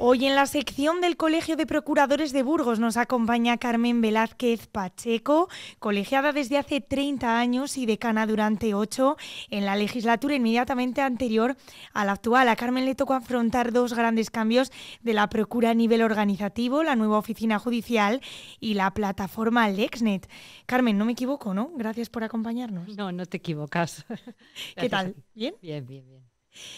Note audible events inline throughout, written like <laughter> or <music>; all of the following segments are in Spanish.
Hoy en la sección del Colegio de Procuradores de Burgos nos acompaña Carmen Velázquez Pacheco, colegiada desde hace 30 años y decana durante 8 en la legislatura inmediatamente anterior a la actual. A Carmen le tocó afrontar dos grandes cambios de la Procura a nivel organizativo, la nueva oficina judicial y la plataforma Lexnet. Carmen, no me equivoco, ¿no? Gracias por acompañarnos. No, no te equivocas. ¿Qué tal? ¿Bien? Bien, bien, bien.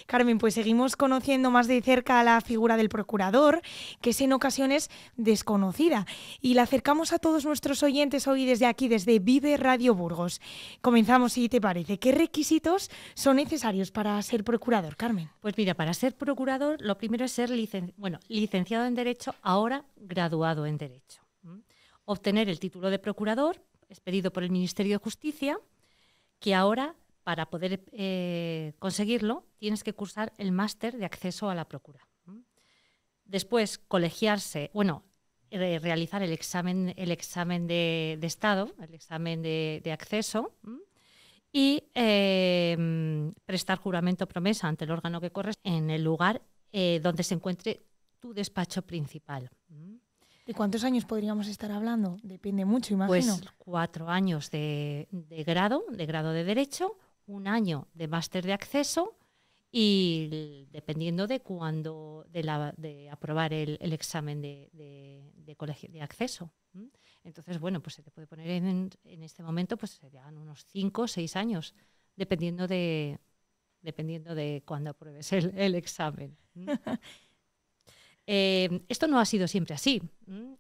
Carmen, pues seguimos conociendo más de cerca la figura del procurador, que es en ocasiones desconocida, y la acercamos a todos nuestros oyentes hoy desde aquí, desde Vive Radio Burgos. Comenzamos, si te parece. ¿Qué requisitos son necesarios para ser procurador, Carmen? Pues mira, para ser procurador lo primero es ser bueno, licenciado en Derecho, ahora graduado en Derecho. Obtener el título de procurador expedido por el Ministerio de Justicia, que ahora para poder eh, conseguirlo, tienes que cursar el máster de acceso a la procura. Después, colegiarse, bueno, realizar el examen, el examen de, estado, el examen de, acceso y em, prestar juramento promesa ante el órgano que corres en el lugar eh, donde se encuentre tu despacho principal. ¿De cuántos años podríamos estar hablando? Depende mucho, pues imagino. Pues cuatro años de grado, de grado de Derecho, un año de máster de acceso y dependiendo de cuándo de, aprobar el, examen de, colegio, de acceso. Entonces, bueno, pues se te puede poner en, este momento, pues serían unos cinco o seis años, dependiendo de dependiendo de cuándo apruebes el examen. <laughs> Eh, esto no ha sido siempre así.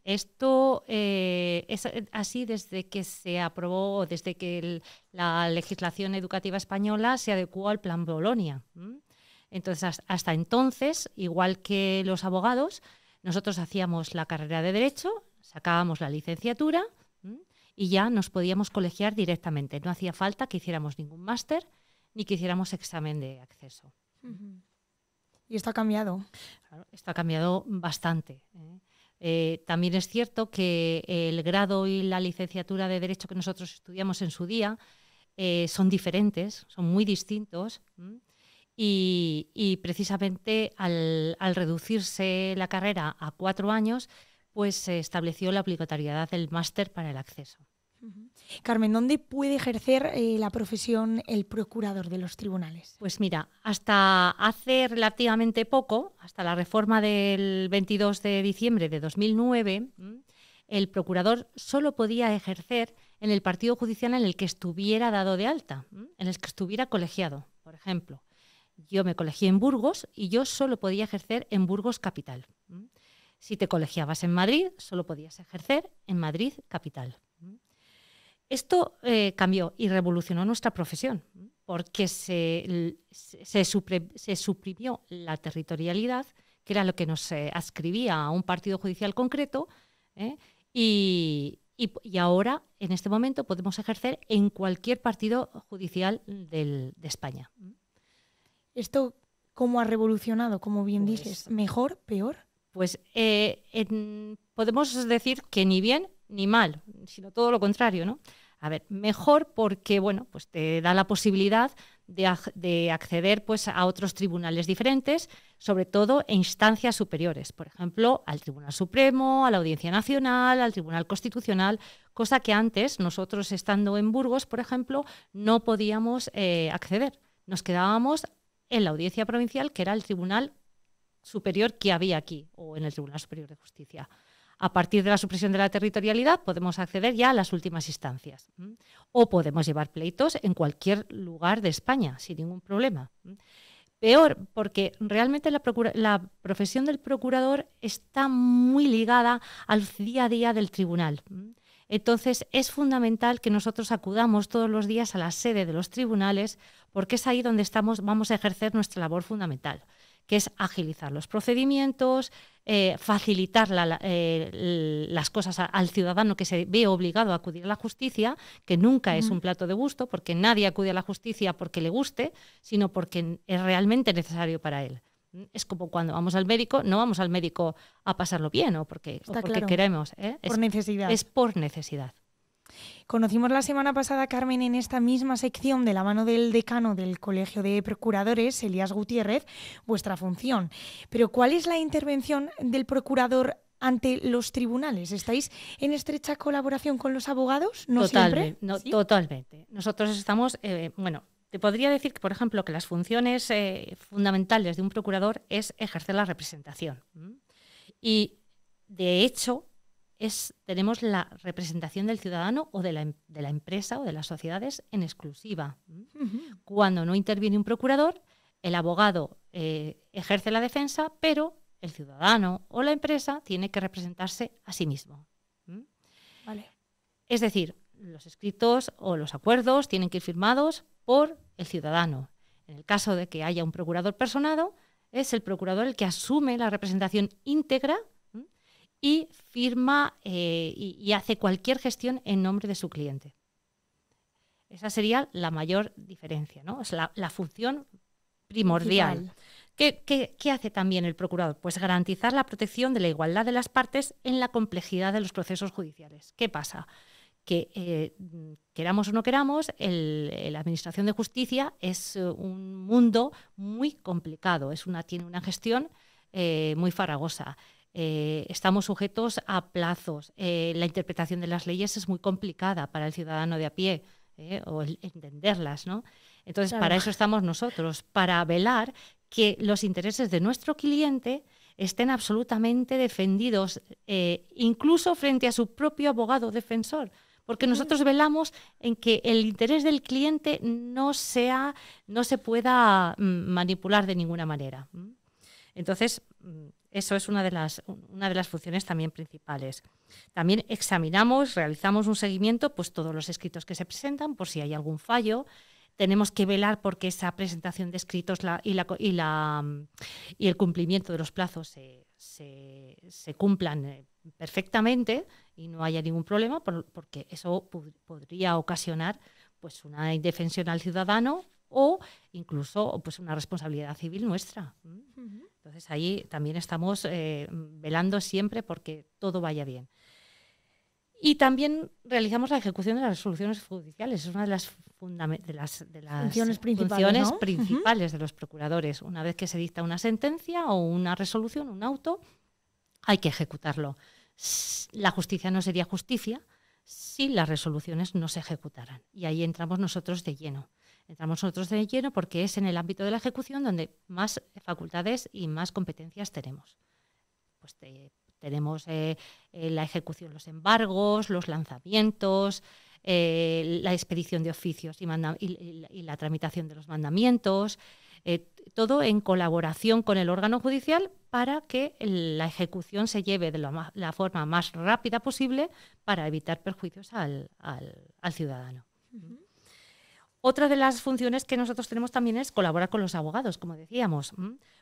Esto eh, es eh, así desde que se aprobó, desde que la legislación educativa española se adecuó al Plan Bolonia. Entonces, hasta entonces, igual que los abogados, nosotros hacíamos la carrera de Derecho, sacábamos la licenciatura y ya nos podíamos colegiar directamente. No hacía falta que hiciéramos ningún máster ni que hiciéramos examen de acceso. Y esto ha cambiado. Esto ha cambiado bastante. ¿eh? Eh, también es cierto que el grado y la licenciatura de Derecho que nosotros estudiamos en su día eh, son diferentes, son muy distintos. Y, precisamente al, al, reducirse la carrera a cuatro años, pues se estableció la obligatoriedad del máster para el acceso. Carmen, ¿dónde puede ejercer eh, la profesión el procurador de los tribunales? Pues mira, hasta hace relativamente poco, hasta la reforma del 22 de diciembre de 2009, mm, el procurador solo podía ejercer en el partido judicial en el que estuviera dado de alta, mm, en el que estuviera colegiado, por ejemplo. Yo me colegié en Burgos y yo solo podía ejercer en Burgos Capital. Mm. Si te colegiabas en Madrid, solo podías ejercer en Madrid Capital. Esto eh, cambió y revolucionó nuestra profesión porque se, suprimió la territorialidad, que era lo que nos eh, ascribía a un partido judicial concreto, ¿eh? y, ahora, en este momento, podemos ejercer en cualquier partido judicial de España. ¿Esto cómo ha revolucionado, como bien pues dices? ¿Mejor, peor? Pues podemos decir que ni bien ni mal, sino todo lo contrario, ¿no? A ver, mejor porque, bueno, pues te da la posibilidad de, acceder pues, a otros tribunales diferentes, sobre todo en instancias superiores, por ejemplo, al Tribunal Supremo, a la Audiencia Nacional, al Tribunal Constitucional, cosa que antes nosotros estando en Burgos, por ejemplo, no podíamos eh, acceder. Nos quedábamos en la Audiencia Provincial, que era el Tribunal Superior que había aquí, o en el Tribunal Superior de Justicia. A partir de la supresión de la territorialidad podemos acceder ya a las últimas instancias. O podemos llevar pleitos en cualquier lugar de España sin ningún problema. Peor, porque realmente la, profesión del procurador está muy ligada al día a día del tribunal. Entonces es fundamental que nosotros acudamos todos los días a la sede de los tribunales porque es ahí donde estamos, vamos a ejercer nuestra labor fundamental que es agilizar los procedimientos, eh, facilitar eh, las cosas al ciudadano que se ve obligado a acudir a la justicia, que nunca es un plato de gusto, porque nadie acude a la justicia porque le guste, sino porque es realmente necesario para él. Es como cuando vamos al médico, no vamos al médico a pasarlo bien o porque, queremos. ¿eh? Por necesidad. Es por necesidad. Conocimos la semana pasada, Carmen, en esta misma sección de la mano del decano del Colegio de Procuradores, Elías Gutiérrez, vuestra función. Pero ¿cuál es la intervención del procurador ante los tribunales? ¿Estáis en estrecha colaboración con los abogados? ¿No totalmente, siempre? No, Totalmente. Nosotros estamos, eh, bueno, te podría decir que, por ejemplo, que las funciones eh, fundamentales de un procurador es ejercer la representación. Y, de hecho, tenemos la representación del ciudadano o em, de la, empresa o de las sociedades en exclusiva. Cuando no interviene un procurador, el abogado eh, ejerce la defensa, pero el ciudadano o la empresa tiene que representarse a sí mismo. ¿Mm? Es decir, los escritos o los acuerdos tienen que ir firmados por el ciudadano. En el caso de que haya un procurador personado, es el procurador el que asume la representación íntegra y firma eh, y, hace cualquier gestión en nombre de su cliente. Esa sería la mayor diferencia, ¿no? Es la, función primordial. ¿Qué, hace también el procurador? Pues garantizar la protección de la igualdad de las partes en la complejidad de los procesos judiciales. ¿Qué pasa? Que eh, queramos o no queramos, la Administración de Justicia es eh, un mundo muy complicado, es una, tiene una gestión muy faragosa. Eh, estamos sujetos a plazos, eh, la interpretación de las leyes es muy complicada para el ciudadano de a pie eh, o entenderlas, ¿no? Entonces, para eso estamos nosotros, para velar que los intereses de nuestro cliente estén absolutamente defendidos, incluso frente a su propio abogado defensor porque nosotros velamos en que el interés del cliente no sea no se pueda mm, manipular de ninguna manera. Entonces, mm, eso es una de, las, una de las funciones también principales. También examinamos, realizamos un seguimiento, pues todos los escritos que se presentan, por si hay algún fallo. Tenemos que velar porque esa presentación de escritos la, y, la, y, la, mm, y, el cumplimiento de los plazos se, se, cumplan eh, perfectamente y no haya ningún problema, porque eso podría ocasionar pues una indefensión al ciudadano o incluso pues una responsabilidad civil nuestra. Entonces ahí también estamos eh, velando siempre porque todo vaya bien. Y también realizamos la ejecución de las resoluciones judiciales. Es una de las, funciones principales, de los procuradores. Una vez que se dicta una sentencia o una resolución, un auto, hay que ejecutarlo. La justicia no sería justicia si las resoluciones no se ejecutaran. Y ahí entramos nosotros de lleno. Entramos nosotros de lleno porque es en el ámbito de la ejecución donde más facultades y más competencias tenemos. Pues tenemos eh, eh, la ejecución, los embargos, los lanzamientos, eh, la expedición de oficios y, la tramitación de los mandamientos, todo en colaboración con el órgano judicial para que la ejecución se lleve de la, forma más rápida posible para evitar perjuicios al, ciudadano. Otra de las funciones que nosotros tenemos también es colaborar con los abogados, como decíamos,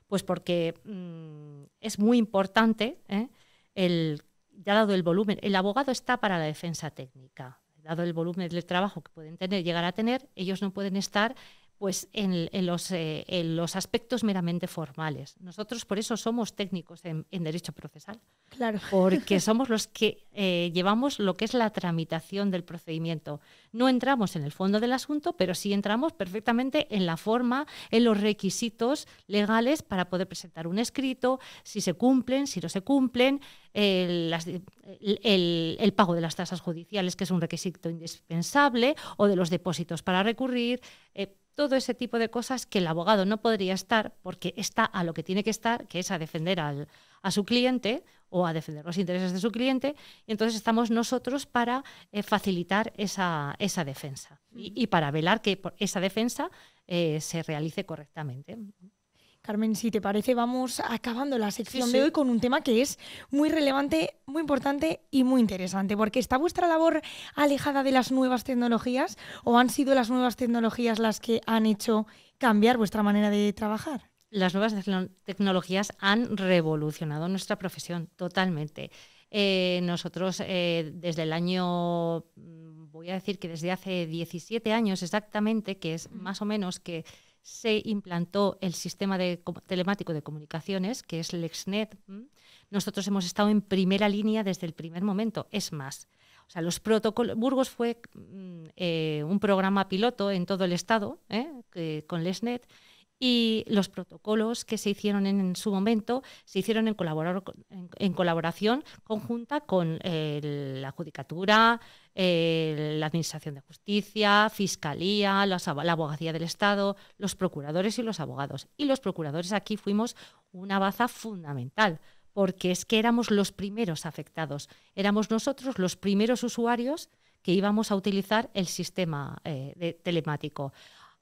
pues porque mm, es muy importante, ¿eh? el, ya dado el volumen, el abogado está para la defensa técnica, dado el volumen del trabajo que pueden tener, llegar a tener, ellos no pueden estar pues en, los, eh, en, los, aspectos meramente formales. Nosotros por eso somos técnicos en, derecho procesal. Claro. Porque <laughs> somos los que eh, llevamos lo que es la tramitación del procedimiento. No entramos en el fondo del asunto, pero sí entramos perfectamente en la forma, en los requisitos legales para poder presentar un escrito, si se cumplen, si no se cumplen, el, pago de las tasas judiciales, que es un requisito indispensable, o de los depósitos para recurrir. Eh, todo ese tipo de cosas que el abogado no podría estar porque está a lo que tiene que estar, que es a defender a su cliente o a defender los intereses de su cliente. Y entonces estamos nosotros para eh, facilitar esa, defensa y, para velar que esa defensa eh, se realice correctamente. Carmen, si te parece, vamos acabando la sección de hoy con un tema que es muy relevante, muy importante y muy interesante, porque ¿está vuestra labor alejada de las nuevas tecnologías o han sido las nuevas tecnologías las que han hecho cambiar vuestra manera de trabajar? Las nuevas tecnologías han revolucionado nuestra profesión totalmente. Eh, nosotros eh, desde el año, mm, voy a decir que desde hace 17 años exactamente, que es más o menos que se implantó el sistema de, telemático de comunicaciones, que es LexNet, nosotros hemos estado en primera línea desde el primer momento. Es más, o sea, los protocolos. Burgos fue mm, eh, un programa piloto en todo el estado ¿eh? con LexNet y los protocolos que se hicieron en, su momento se hicieron en, colaborar, en, colaboración conjunta con eh, la Judicatura, eh, la Administración de Justicia, Fiscalía, la Abogacía del Estado, los procuradores y los abogados. Y los procuradores aquí fuimos una baza fundamental porque es que éramos los primeros afectados, éramos nosotros los primeros usuarios que íbamos a utilizar el sistema eh, telemático.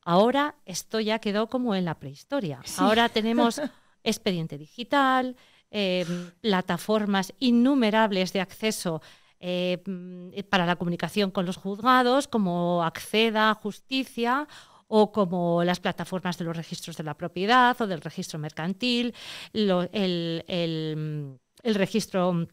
Ahora esto ya quedó como en la prehistoria. Ahora <laughs> tenemos expediente digital, em, plataformas innumerables de acceso em, para la comunicación con los juzgados, como Acceda, Justicia o como las plataformas de los registros de la propiedad o del registro mercantil, el registro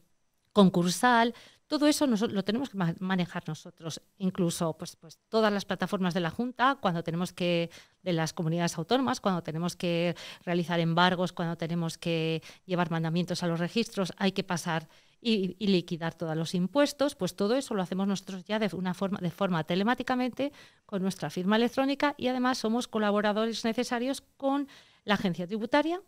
concursal. Todo eso lo tenemos que manejar nosotros, incluso pues, pues, todas las plataformas de la Junta, cuando tenemos que, de las comunidades autónomas, cuando tenemos que realizar embargos, cuando tenemos que llevar mandamientos a los registros, hay que pasar y, y, liquidar todos los impuestos, pues todo eso lo hacemos nosotros ya de una forma, de forma telemáticamente con nuestra firma electrónica y además somos colaboradores necesarios con la agencia tributaria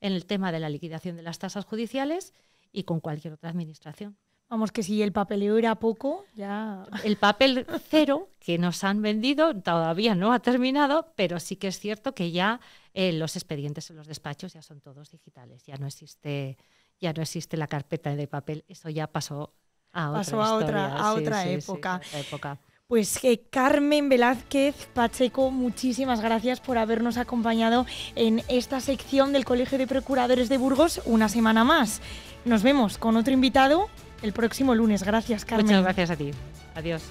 en el tema de la liquidación de las tasas judiciales y con cualquier otra administración. Vamos, que si el papeleo era poco, ya... El papel cero que nos han vendido todavía no ha terminado, pero sí que es cierto que ya eh, los expedientes en los despachos ya son todos digitales, ya no existe, ya no existe la carpeta de papel, eso ya pasó a otra, a otra, a otra época. Pues eh, Carmen Velázquez Pacheco, muchísimas gracias por habernos acompañado en esta sección del Colegio de Procuradores de Burgos una semana más. Nos vemos con otro invitado el próximo lunes. Gracias, Carmen. Muchas gracias a ti. Adiós.